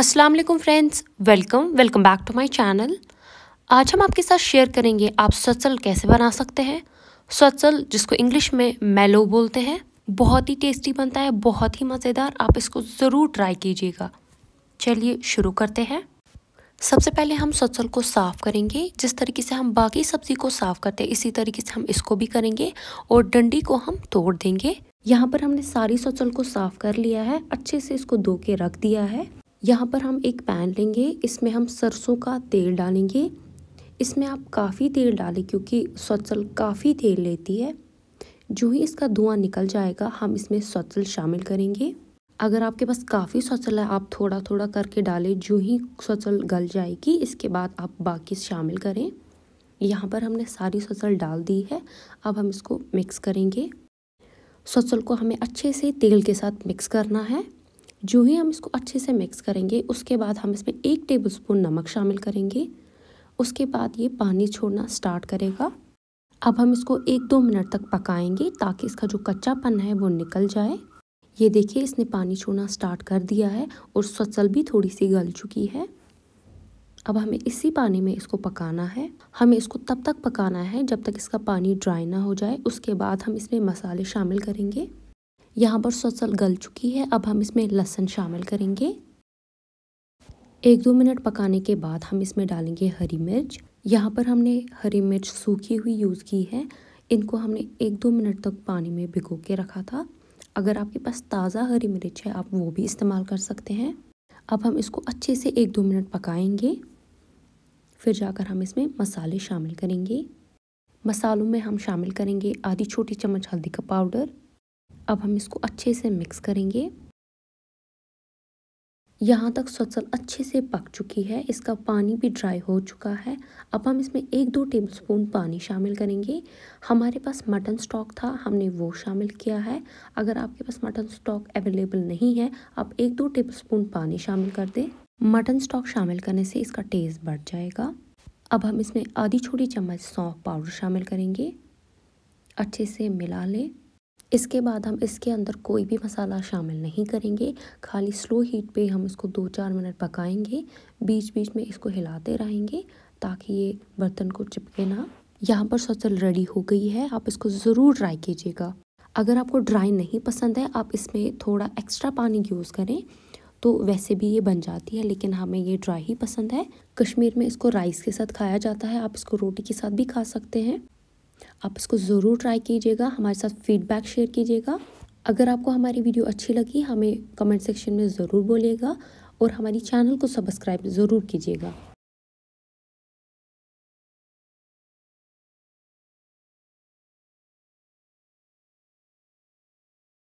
अस्सलाम वालेकुम friends welcome welcome back to my channel आज हम आपके साथ शेयर करेंगे आप सचल कैसे बना सकते हैं सचल जिसको इंग्लिश में मेलो बोलते हैं बहुत ही टेस्टी बनता है बहुत ही मज़ेदार आप इसको ज़रूर ट्राई कीजिएगा चलिए शुरू करते हैं सबसे पहले हम सचल को साफ़ करेंगे जिस तरीके से हम बाकी सब्ज़ी को साफ़ करते हैं इसी तरीके से हम इसको भी करेंगे और डंडी को हम तोड़ देंगे यहाँ पर हमने सारी सचल को साफ़ कर लिया है अच्छे से इसको धो के रख दिया है यहाँ पर हम एक पैन लेंगे इसमें हम सरसों का तेल डालेंगे इसमें आप काफ़ी तेल डालें क्योंकि सौचल काफ़ी तेल लेती है जो ही इसका धुआं निकल जाएगा हम इसमें सौचल शामिल करेंगे अगर आपके पास काफ़ी सौचल है आप थोड़ा थोड़ा करके डालें जो ही सौचल गल जाएगी इसके बाद आप बाकी शामिल करें यहाँ पर हमने सारी सौचल डाल दी है अब हम इसको मिक्स करेंगे सौचल को हमें अच्छे से तेल के साथ मिक्स करना है जो ही हम इसको अच्छे से मिक्स करेंगे उसके बाद हम इसमें एक टेबलस्पून नमक शामिल करेंगे उसके बाद ये पानी छोड़ना स्टार्ट करेगा अब हम इसको एक दो मिनट तक पकाएंगे ताकि इसका जो कच्चापन है वो निकल जाए ये देखिए इसने पानी छोड़ना स्टार्ट कर दिया है और फसल भी थोड़ी सी गल चुकी है अब हमें इसी पानी में इसको पकाना है हमें इसको तब तक पकाना है जब तक इसका पानी ड्राई ना हो जाए उसके बाद हम इसमें मसाले शामिल करेंगे यहाँ पर सोसल गल चुकी है अब हम इसमें लहसुन शामिल करेंगे एक दो मिनट पकाने के बाद हम इसमें डालेंगे हरी मिर्च यहाँ पर हमने हरी मिर्च सूखी हुई यूज़ की है इनको हमने एक दो मिनट तक पानी में भिगो के रखा था अगर आपके पास ताज़ा हरी मिर्च है आप वो भी इस्तेमाल कर सकते हैं अब हम इसको अच्छे से एक दो मिनट पकाएंगे फिर जाकर हम इसमें मसाले शामिल करेंगे मसालों में हम शामिल करेंगे आधी छोटी चम्मच हल्दी का पाउडर अब हम इसको अच्छे से मिक्स करेंगे यहाँ तक सत्सल अच्छे से पक चुकी है इसका पानी भी ड्राई हो चुका है अब हम इसमें एक दो टेबलस्पून पानी शामिल करेंगे हमारे पास मटन स्टॉक था हमने वो शामिल किया है अगर आपके पास मटन स्टॉक अवेलेबल नहीं है आप एक दो टेबलस्पून पानी शामिल कर दें मटन स्टॉक शामिल करने से इसका टेस्ट बढ़ जाएगा अब हम इसमें आधी छोटी चम्मच सौंफ पाउडर शामिल करेंगे अच्छे से मिला लें इसके बाद हम इसके अंदर कोई भी मसाला शामिल नहीं करेंगे खाली स्लो हीट पे हम इसको दो चार मिनट पकाएंगे बीच बीच में इसको हिलाते रहेंगे ताकि ये बर्तन को चिपके ना यहाँ पर सोचल रेडी हो गई है आप इसको ज़रूर ट्राई कीजिएगा अगर आपको ड्राई नहीं पसंद है आप इसमें थोड़ा एक्स्ट्रा पानी यूज़ करें तो वैसे भी ये बन जाती है लेकिन हमें ये ड्राई ही पसंद है कश्मीर में इसको राइस के साथ खाया जाता है आप इसको रोटी के साथ भी खा सकते हैं आप इसको ज़रूर ट्राई कीजिएगा हमारे साथ फीडबैक शेयर कीजिएगा अगर आपको हमारी वीडियो अच्छी लगी हमें कमेंट सेक्शन में ज़रूर बोलिएगा और हमारी चैनल को सब्सक्राइब ज़रूर कीजिएगा